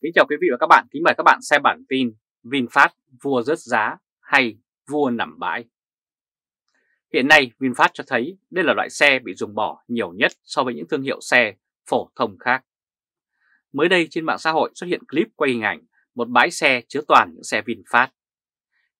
Kính chào quý vị và các bạn, kính mời các bạn xem bản tin VinFast vua rớt giá hay vua nằm bãi. Hiện nay VinFast cho thấy đây là loại xe bị dùng bỏ nhiều nhất so với những thương hiệu xe phổ thông khác. Mới đây trên mạng xã hội xuất hiện clip quay hình ảnh một bãi xe chứa toàn những xe VinFast.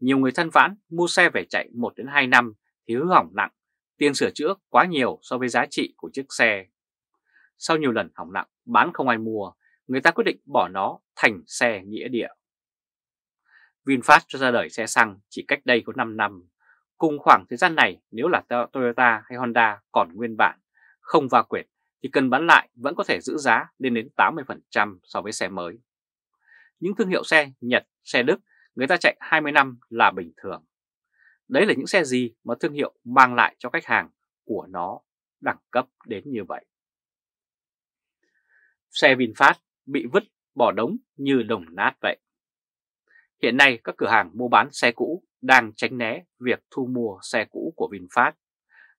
Nhiều người thân vãn mua xe về chạy 1 đến 2 năm thì hư hỏng nặng, tiền sửa chữa quá nhiều so với giá trị của chiếc xe. Sau nhiều lần hỏng nặng bán không ai mua người ta quyết định bỏ nó thành xe nghĩa địa. VinFast cho ra đời xe xăng chỉ cách đây có 5 năm. Cùng khoảng thời gian này nếu là Toyota hay Honda còn nguyên bản, không va quệt thì cần bán lại vẫn có thể giữ giá lên đến 80% so với xe mới. Những thương hiệu xe Nhật, xe Đức người ta chạy 20 năm là bình thường. Đấy là những xe gì mà thương hiệu mang lại cho khách hàng của nó đẳng cấp đến như vậy. Xe VinFast bị vứt bỏ đống như đồng nát vậy. Hiện nay các cửa hàng mua bán xe cũ đang tránh né việc thu mua xe cũ của VinFast.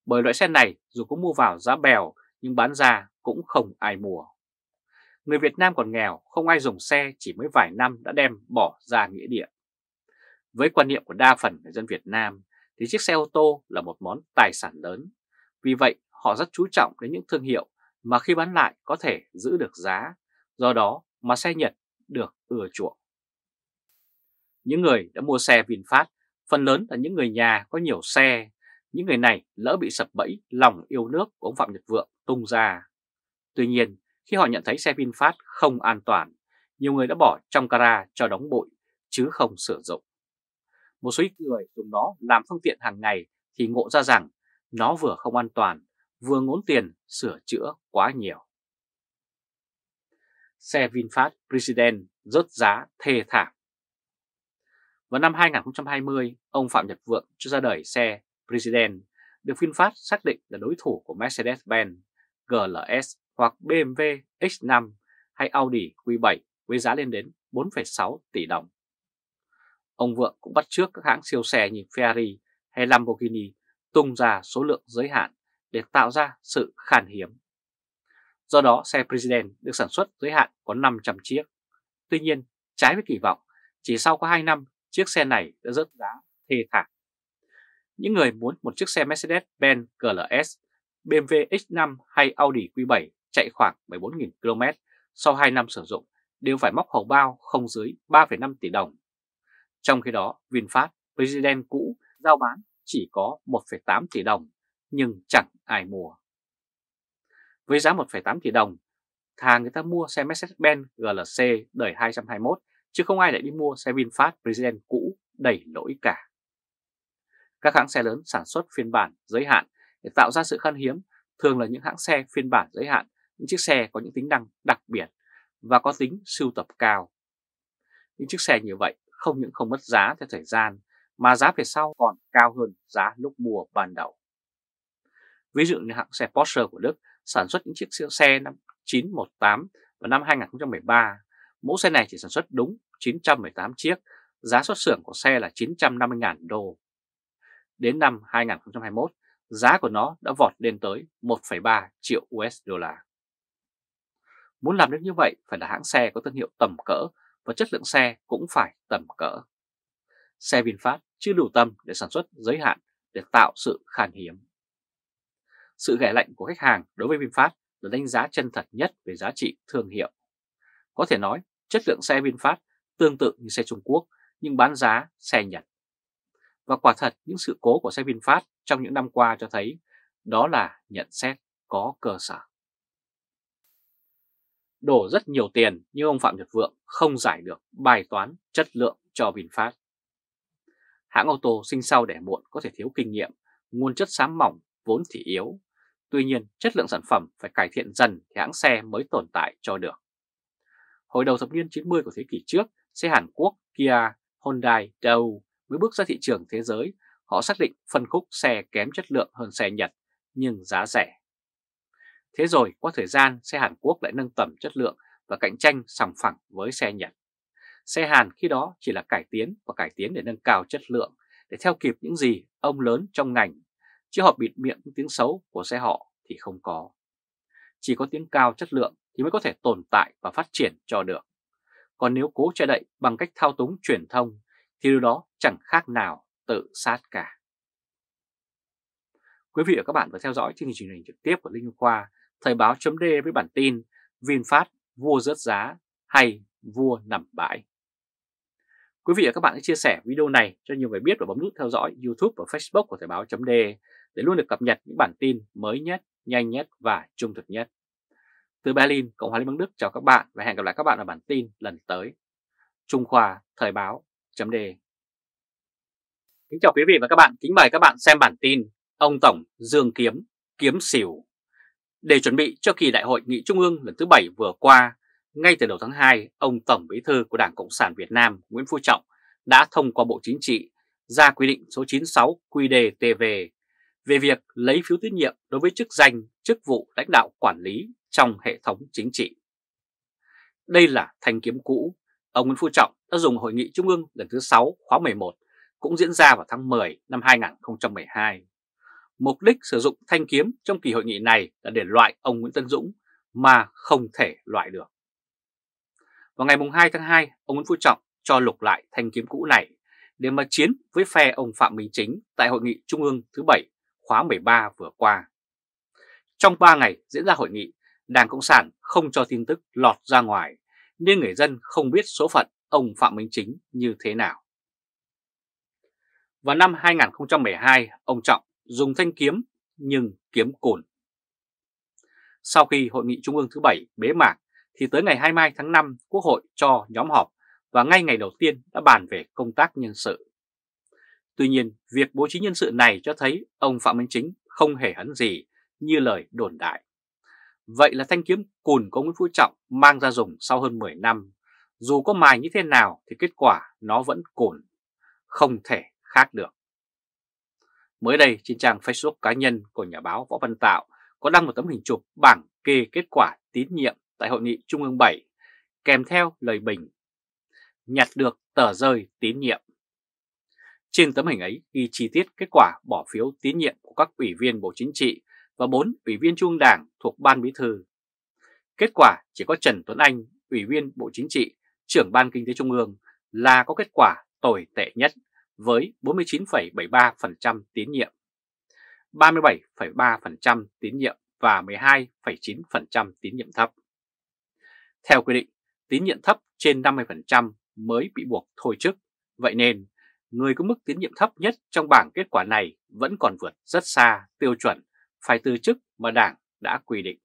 Bởi loại xe này dù có mua vào giá bèo nhưng bán ra cũng không ai mua. Người Việt Nam còn nghèo, không ai dùng xe chỉ mới vài năm đã đem bỏ ra nghĩa địa. Với quan niệm của đa phần người dân Việt Nam thì chiếc xe ô tô là một món tài sản lớn. Vì vậy họ rất chú trọng đến những thương hiệu mà khi bán lại có thể giữ được giá do đó mà xe Nhật được ưa chuộng. Những người đã mua xe VinFast phần lớn là những người nhà có nhiều xe, những người này lỡ bị sập bẫy lòng yêu nước của ông Phạm Nhật Vượng tung ra. Tuy nhiên, khi họ nhận thấy xe VinFast không an toàn, nhiều người đã bỏ trong gara cho đóng bụi chứ không sử dụng. Một số ít người dùng nó làm phương tiện hàng ngày thì ngộ ra rằng nó vừa không an toàn, vừa ngốn tiền sửa chữa quá nhiều xe VinFast President rớt giá thê thảm. Vào năm 2020, ông Phạm Nhật Vượng cho ra đời xe President được VinFast xác định là đối thủ của Mercedes-Benz GLS hoặc BMW X5 hay Audi Q7 với giá lên đến 4,6 tỷ đồng. Ông Vượng cũng bắt trước các hãng siêu xe như Ferrari hay Lamborghini tung ra số lượng giới hạn để tạo ra sự khan hiếm. Do đó xe President được sản xuất giới hạn có 500 chiếc. Tuy nhiên, trái với kỳ vọng, chỉ sau có 2 năm, chiếc xe này đã rớt giá thê thảm. Những người muốn một chiếc xe Mercedes-Benz GLS, BMW X5 hay Audi Q7 chạy khoảng 14.000 km sau 2 năm sử dụng đều phải móc hầu bao không dưới 3,5 tỷ đồng. Trong khi đó, VinFast President cũ giao bán chỉ có 1,8 tỷ đồng nhưng chẳng ai mua. Với giá 1,8 tỷ đồng, thà người ta mua xe Mercedes-Benz GLC đời 221 chứ không ai lại đi mua xe VinFast President cũ đầy lỗi cả. Các hãng xe lớn sản xuất phiên bản giới hạn để tạo ra sự khan hiếm thường là những hãng xe phiên bản giới hạn, những chiếc xe có những tính năng đặc biệt và có tính sưu tập cao. Những chiếc xe như vậy không những không mất giá theo thời gian mà giá về sau còn cao hơn giá lúc mua ban đầu. Ví dụ như hãng xe Porsche của Đức sản xuất những chiếc siêu xe năm 918 và năm 2013. Mẫu xe này chỉ sản xuất đúng 918 chiếc, giá xuất xưởng của xe là 950.000 đô. Đến năm 2021, giá của nó đã vọt lên tới 1,3 triệu USD. Muốn làm được như vậy phải là hãng xe có thương hiệu tầm cỡ và chất lượng xe cũng phải tầm cỡ. Xe VinFast chưa đủ tâm để sản xuất giới hạn để tạo sự khan hiếm. Sự ghẻ lạnh của khách hàng đối với VinFast là đánh giá chân thật nhất về giá trị thương hiệu. Có thể nói, chất lượng xe VinFast tương tự như xe Trung Quốc nhưng bán giá xe Nhật. Và quả thật những sự cố của xe VinFast trong những năm qua cho thấy đó là nhận xét có cơ sở. Đổ rất nhiều tiền nhưng ông Phạm Nhật Vượng không giải được bài toán chất lượng cho VinFast. Hãng ô tô sinh sau đẻ muộn có thể thiếu kinh nghiệm, nguồn chất xám mỏng vốn thì yếu Tuy nhiên, chất lượng sản phẩm phải cải thiện dần thì hãng xe mới tồn tại cho được. Hồi đầu thập niên 90 của thế kỷ trước, xe Hàn Quốc Kia, Hyundai, Dao mới bước ra thị trường thế giới. Họ xác định phân khúc xe kém chất lượng hơn xe Nhật, nhưng giá rẻ. Thế rồi, qua thời gian, xe Hàn Quốc lại nâng tầm chất lượng và cạnh tranh sòng phẳng với xe Nhật. Xe Hàn khi đó chỉ là cải tiến và cải tiến để nâng cao chất lượng, để theo kịp những gì ông lớn trong ngành chứ họ bịt miệng tiếng xấu của xe họ thì không có. Chỉ có tiếng cao chất lượng thì mới có thể tồn tại và phát triển cho được. Còn nếu cố che đậy bằng cách thao túng truyền thông thì điều đó chẳng khác nào tự sát cả. Quý vị và các bạn vừa theo dõi chương trình truyền trực tiếp của Linh Khoa, Thời báo chấm với bản tin VinFast vua rớt giá hay vua nằm bãi. Quý vị và các bạn hãy chia sẻ video này cho nhiều người biết và bấm nút theo dõi YouTube và Facebook của Thời báo chấm để luôn được cập nhật những bản tin mới nhất, nhanh nhất và trung thực nhất. Từ Berlin, Cộng hòa Liên bang Đức chào các bạn và hẹn gặp lại các bạn ở bản tin lần tới. Trung Khoa Thời báo chấm đề Kính chào quý vị và các bạn, kính mời các bạn xem bản tin Ông Tổng Dương Kiếm, Kiếm Xỉu Để chuẩn bị cho kỳ đại hội nghị trung ương lần thứ 7 vừa qua, ngay từ đầu tháng 2, ông Tổng Bí thư của Đảng Cộng sản Việt Nam Nguyễn Phú Trọng đã thông qua Bộ Chính trị ra quy định số 96 QĐTV về việc lấy phiếu tín nhiệm đối với chức danh, chức vụ lãnh đạo quản lý trong hệ thống chính trị. Đây là thanh kiếm cũ, ông Nguyễn Phú Trọng đã dùng Hội nghị Trung ương lần thứ 6 khóa 11 cũng diễn ra vào tháng 10 năm 2012. Mục đích sử dụng thanh kiếm trong kỳ hội nghị này là để loại ông Nguyễn Tân Dũng mà không thể loại được. Vào ngày 2 tháng 2, ông Nguyễn Phú Trọng cho lục lại thanh kiếm cũ này để mà chiến với phe ông Phạm Minh Chính tại Hội nghị Trung ương thứ 7 khóa 13 vừa qua. Trong 3 ngày diễn ra hội nghị, Đảng Cộng sản không cho tin tức lọt ra ngoài, nên người dân không biết số phận ông Phạm Minh Chính như thế nào. Vào năm 2012, ông Trọng dùng thanh kiếm nhưng kiếm cồn. Sau khi Hội nghị Trung ương thứ 7 bế mạc thì tới ngày 22 tháng 5 Quốc hội cho nhóm họp và ngay ngày đầu tiên đã bàn về công tác nhân sự. Tuy nhiên, việc bố trí nhân sự này cho thấy ông Phạm Minh Chính không hề hấn gì như lời đồn đại. Vậy là thanh kiếm cùn của Nguyễn Phú Trọng mang ra dùng sau hơn 10 năm. Dù có mài như thế nào thì kết quả nó vẫn cùn, không thể khác được. Mới đây, trên trang Facebook cá nhân của nhà báo Võ Văn Tạo có đăng một tấm hình chụp bảng kê kết quả tín nhiệm tại Hội nghị Trung ương 7, kèm theo lời bình. Nhặt được tờ rơi tín nhiệm. Trên tấm hình ấy ghi chi tiết kết quả bỏ phiếu tín nhiệm của các ủy viên Bộ Chính trị và 4 ủy viên Trung Đảng thuộc Ban Bí thư. Kết quả chỉ có Trần Tuấn Anh, ủy viên Bộ Chính trị, trưởng Ban Kinh tế Trung ương là có kết quả tồi tệ nhất với 49,73% tín nhiệm, 37,3% tín nhiệm và 12,9% tín nhiệm thấp. Theo quy định, tín nhiệm thấp trên 50% mới bị buộc thôi chức, vậy nên người có mức tín nhiệm thấp nhất trong bảng kết quả này vẫn còn vượt rất xa tiêu chuẩn phải từ chức mà Đảng đã quy định.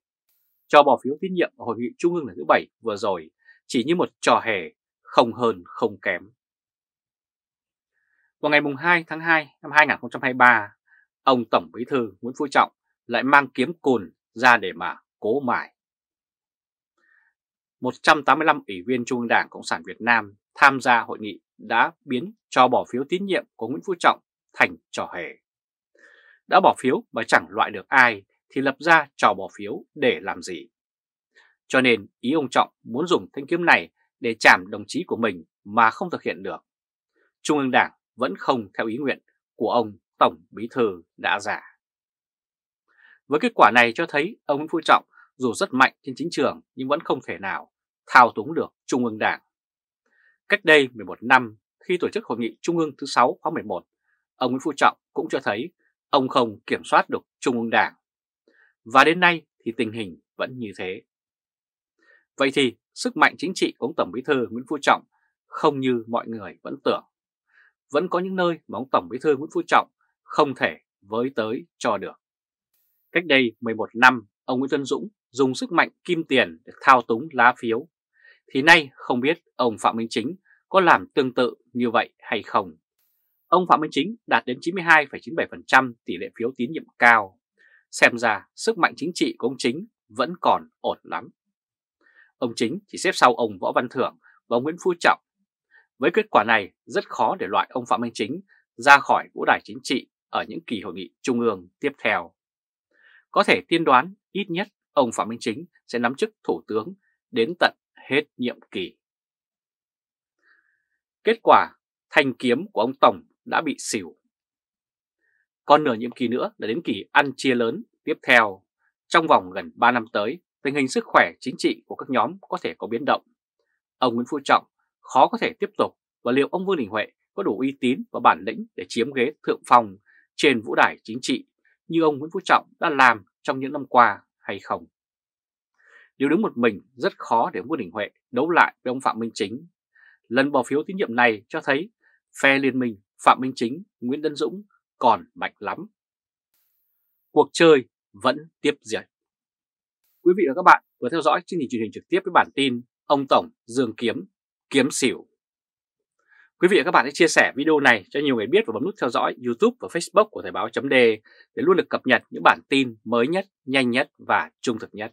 Cho bỏ phiếu tín nhiệm ở Hội nghị Trung ương lần thứ 7 vừa rồi chỉ như một trò hề, không hơn không kém. Vào ngày 2 tháng 2 năm 2023, ông Tổng Bí Thư Nguyễn Phú Trọng lại mang kiếm cùn ra để mà cố mải. 185 ủy viên Trung ương Đảng Cộng sản Việt Nam tham gia hội nghị đã biến cho bỏ phiếu tín nhiệm của Nguyễn Phú Trọng thành trò hề. Đã bỏ phiếu mà chẳng loại được ai thì lập ra trò bỏ phiếu để làm gì. Cho nên ý ông Trọng muốn dùng thanh kiếm này để chạm đồng chí của mình mà không thực hiện được. Trung ương Đảng vẫn không theo ý nguyện của ông Tổng Bí Thư đã giả. Với kết quả này cho thấy ông Nguyễn Phú Trọng dù rất mạnh trên chính trường nhưng vẫn không thể nào thao túng được Trung ương Đảng Cách đây 11 năm, khi tổ chức hội nghị Trung ương thứ 6 khóa 11, ông Nguyễn Phú Trọng cũng cho thấy ông không kiểm soát được Trung ương Đảng. Và đến nay thì tình hình vẫn như thế. Vậy thì sức mạnh chính trị của ông Tổng Bí thư Nguyễn Phú Trọng không như mọi người vẫn tưởng. Vẫn có những nơi mà ông Tổng Bí thư Nguyễn Phú Trọng không thể với tới cho được. Cách đây 11 năm, ông Nguyễn Tân Dũng dùng sức mạnh kim tiền để thao túng lá phiếu thì nay không biết ông Phạm Minh Chính có làm tương tự như vậy hay không. Ông Phạm Minh Chính đạt đến 92,97% tỷ lệ phiếu tín nhiệm cao. Xem ra sức mạnh chính trị của ông Chính vẫn còn ổn lắm. Ông Chính chỉ xếp sau ông Võ Văn Thưởng và ông Nguyễn Phú Trọng. Với kết quả này, rất khó để loại ông Phạm Minh Chính ra khỏi vũ đài chính trị ở những kỳ hội nghị trung ương tiếp theo. Có thể tiên đoán ít nhất ông Phạm Minh Chính sẽ nắm chức Thủ tướng đến tận hết nhiệm kỳ. Kết quả, thanh kiếm của ông Tổng đã bị xỉu. Còn nửa nhiệm kỳ nữa là đến kỳ ăn chia lớn tiếp theo. Trong vòng gần 3 năm tới, tình hình sức khỏe chính trị của các nhóm có thể có biến động. Ông Nguyễn Phú Trọng khó có thể tiếp tục và liệu ông Vương Đình Huệ có đủ uy tín và bản lĩnh để chiếm ghế thượng phòng trên vũ đài chính trị như ông Nguyễn Phú Trọng đã làm trong những năm qua hay không? Nếu đứng một mình rất khó để Vương Đình Huệ đấu lại với ông Phạm Minh Chính. Lần bỏ phiếu tín nhiệm này cho thấy phe liên minh Phạm Minh Chính, Nguyễn Tân Dũng còn mạnh lắm. Cuộc chơi vẫn tiếp diễn. Quý vị và các bạn vừa theo dõi chương trình truyền hình trực tiếp với bản tin Ông Tổng Dương Kiếm, Kiếm Xỉu. Quý vị và các bạn hãy chia sẻ video này cho nhiều người biết và bấm nút theo dõi YouTube và Facebook của Thời báo.de để luôn được cập nhật những bản tin mới nhất, nhanh nhất và trung thực nhất.